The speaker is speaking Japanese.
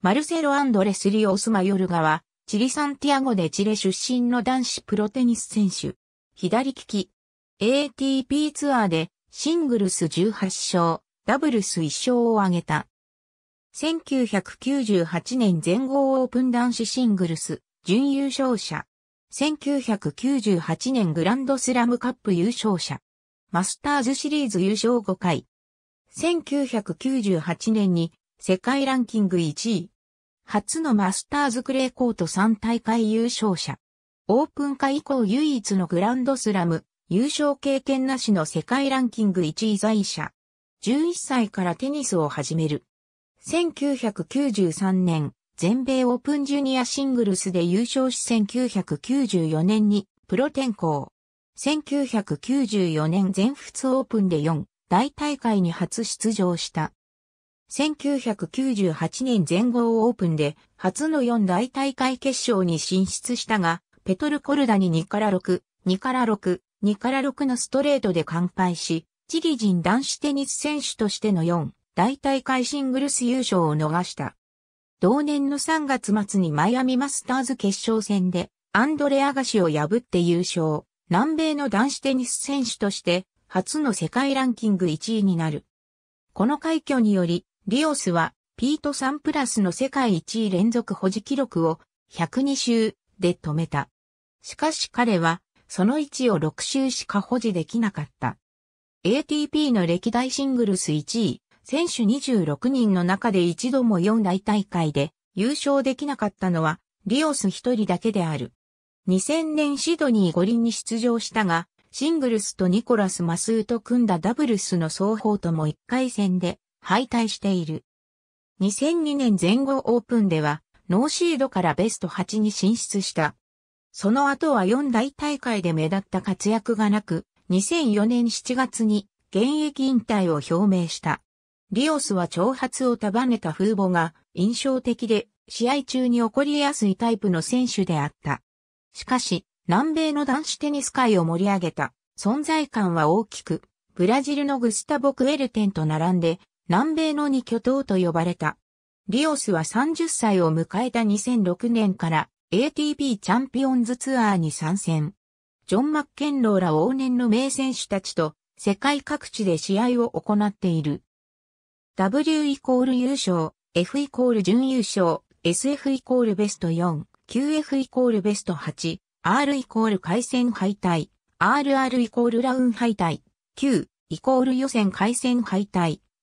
マルセロ・アンドレス・リオス・マヨルガは、チリ・サンティアゴでチレ出身の男子プロテニス選手。左利き。ATP ツアーでシングルス18勝、ダブルス1勝を挙げた。1998年全豪オープン男子シングルス、準優勝者。1998年グランドスラムカップ優勝者。マスターズシリーズ優勝5回。1998年に世界ランキング1位。初のマスターズクレーコート3大会優勝者。オープン化以降唯一のグランドスラム、優勝経験なしの世界ランキング1位在者。11歳からテニスを始める。1993年、全米オープンジュニアシングルスで優勝し1994年にプロ転向。1994年全仏オープンで4大大会に初出場した。1998年全豪オープンで初の4大大会決勝に進出したが、ペトル・コルダに2から6、2から6、2から6のストレートで完敗し、チリ人男子テニス選手としての4大大会シングルス優勝を逃した。同年の3月末にマイアミマスターズ決勝戦でアンドレアガシを破って優勝。南米の男子テニス選手として初の世界ランキング1位になる。この快挙によりリオスは、ピート・サンプラスの世界1位連続保持記録を102周で止めた。しかし彼は、その位置を6周しか保持できなかった。ATP の歴代シングルス1位、選手26人の中で一度も4大大会で優勝できなかったのは、リオス一人だけである。2000年シドニー五輪に出場したが、シングルスとニコラス・マスーと組んだダブルスの双方とも1回戦で敗退している。2002年全豪オープンでは、ノーシードからベスト8に進出した。その後は4大大会で目立った活躍がなく、2004年7月に現役引退を表明した。リオスは長髪を束ねた風貌が印象的で、試合中に起こりやすいタイプの選手であった。しかし、南米の男子テニス界を盛り上げた存在感は大きく、ブラジルのグスタボ・クエルテンと並んで南米の二巨頭と呼ばれた。リオスは30歳を迎えた2006年から ATP チャンピオンズツアーに参戦。ジョン・マッケンローら往年の名選手たちと世界各地で試合を行っている。W イコール優勝、F イコール準優勝、SF イコールベスト4、QF イコールベスト8、R イコール回戦敗退、RR イコールラウン敗退、Q イコール予選回戦敗退。